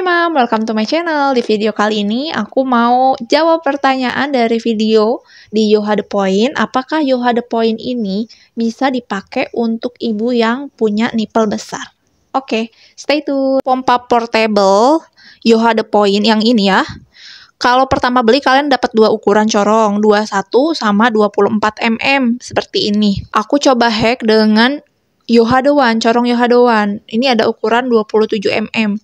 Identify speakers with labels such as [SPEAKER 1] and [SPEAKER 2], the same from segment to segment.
[SPEAKER 1] Hai Mam, welcome to my channel. Di video kali ini aku mau jawab pertanyaan dari video di Yoha The Point. Apakah Yoha The Point ini bisa dipakai untuk ibu yang punya nipple besar? Oke, okay, stay tune. Pompa portable Yoha The Point yang ini ya. Kalau pertama beli kalian dapat dua ukuran corong, 21 sama 24 mm seperti ini. Aku coba hack dengan Yoha The One, corong Yoha The One. Ini ada ukuran 27 mm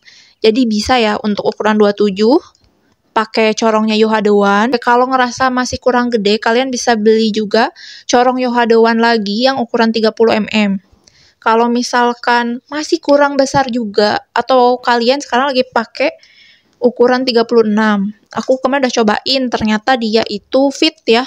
[SPEAKER 1] jadi bisa ya untuk ukuran 27 pakai corongnya Yohadewan. Kalau ngerasa masih kurang gede, kalian bisa beli juga corong Yohadewan lagi yang ukuran 30 mm. Kalau misalkan masih kurang besar juga atau kalian sekarang lagi pakai ukuran 36. Aku kemarin udah cobain, ternyata dia itu fit ya.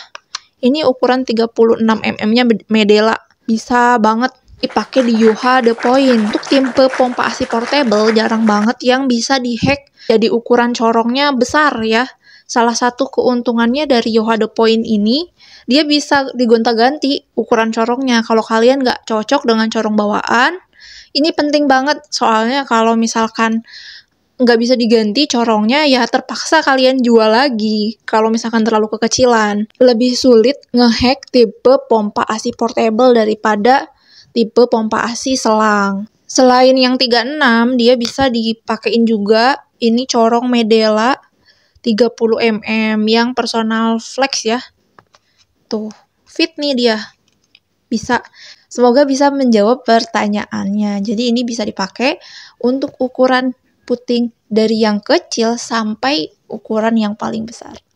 [SPEAKER 1] Ini ukuran 36 mm-nya medela. Bisa banget dipakai di Yuha The Point. Untuk tipe pompa asi portable jarang banget yang bisa dihack jadi ukuran corongnya besar ya. Salah satu keuntungannya dari Yuha The Point ini, dia bisa digonta-ganti ukuran corongnya. Kalau kalian nggak cocok dengan corong bawaan, ini penting banget soalnya kalau misalkan nggak bisa diganti corongnya ya terpaksa kalian jual lagi kalau misalkan terlalu kekecilan. Lebih sulit ngehack tipe pompa asi portable daripada tipe pompa ASI selang. Selain yang 36, dia bisa dipakein juga ini corong Medela 30 mm yang personal flex ya. Tuh, fit nih dia. Bisa semoga bisa menjawab pertanyaannya. Jadi ini bisa dipakai untuk ukuran puting dari yang kecil sampai ukuran yang paling besar.